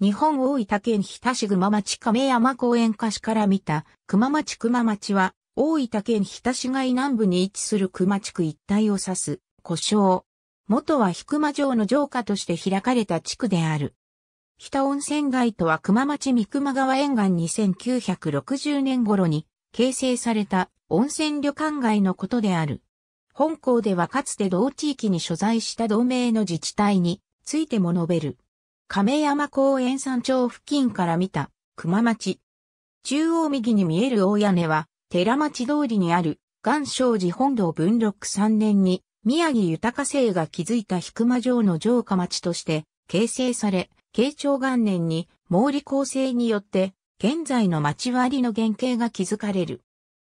日本大分県日田市熊町亀山公園下市から見た熊町熊町は大分県日田市街南部に位置する熊地区一帯を指す故障。元はひくま城の城下として開かれた地区である。日田温泉街とは熊町三熊川沿岸に1960年頃に形成された温泉旅館街のことである。本校ではかつて同地域に所在した同盟の自治体についても述べる。亀山公園山頂付近から見た、熊町。中央右に見える大屋根は、寺町通りにある、元正寺本堂文禄3年に、宮城豊生が築いた菊間城の城下町として、形成され、慶長元年に、毛利構成によって、現在の町割の原型が築かれる。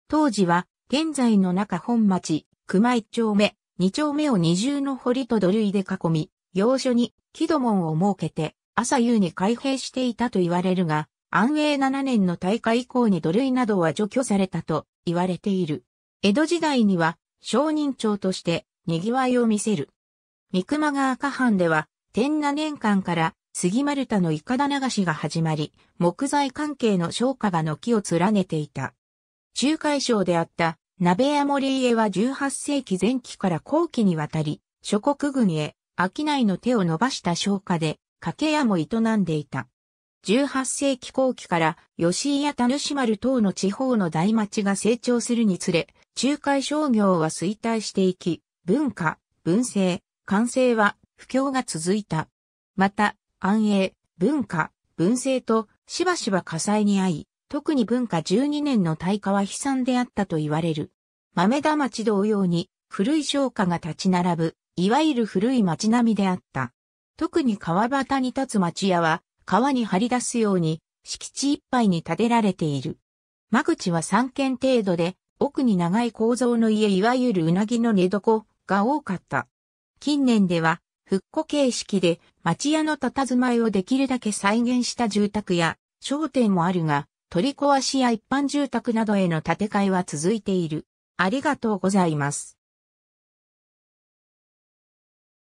当時は、現在の中本町、熊一丁目、二丁目を二重の堀と土塁で囲み、要所に木戸門を設けて朝夕に開閉していたと言われるが、安永7年の大会以降に土塁などは除去されたと言われている。江戸時代には商人町として賑わいを見せる。三熊川下藩では天那年間から杉丸太のいかだ流しが始まり、木材関係の商家が軒を連ねていた。仲介省であった鍋屋森家は18世紀前期から後期にわたり、諸国軍へ商いの手を伸ばした商家で、掛け屋も営んでいた。18世紀後期から吉井や田主丸等の地方の大町が成長するにつれ、仲介商業は衰退していき、文化、文政、官政は不況が続いた。また、安永、文化、文政としばしば火災に遭い、特に文化12年の大火は悲惨であったと言われる。豆田町同様に古い商家が立ち並ぶいわゆる古い町並みであった。特に川端に立つ町屋は、川に張り出すように、敷地いっぱいに建てられている。間口は3軒程度で、奥に長い構造の家いわゆるうなぎの寝床が多かった。近年では、復古形式で町屋の佇まいをできるだけ再現した住宅や商店もあるが、取り壊しや一般住宅などへの建て替えは続いている。ありがとうございます。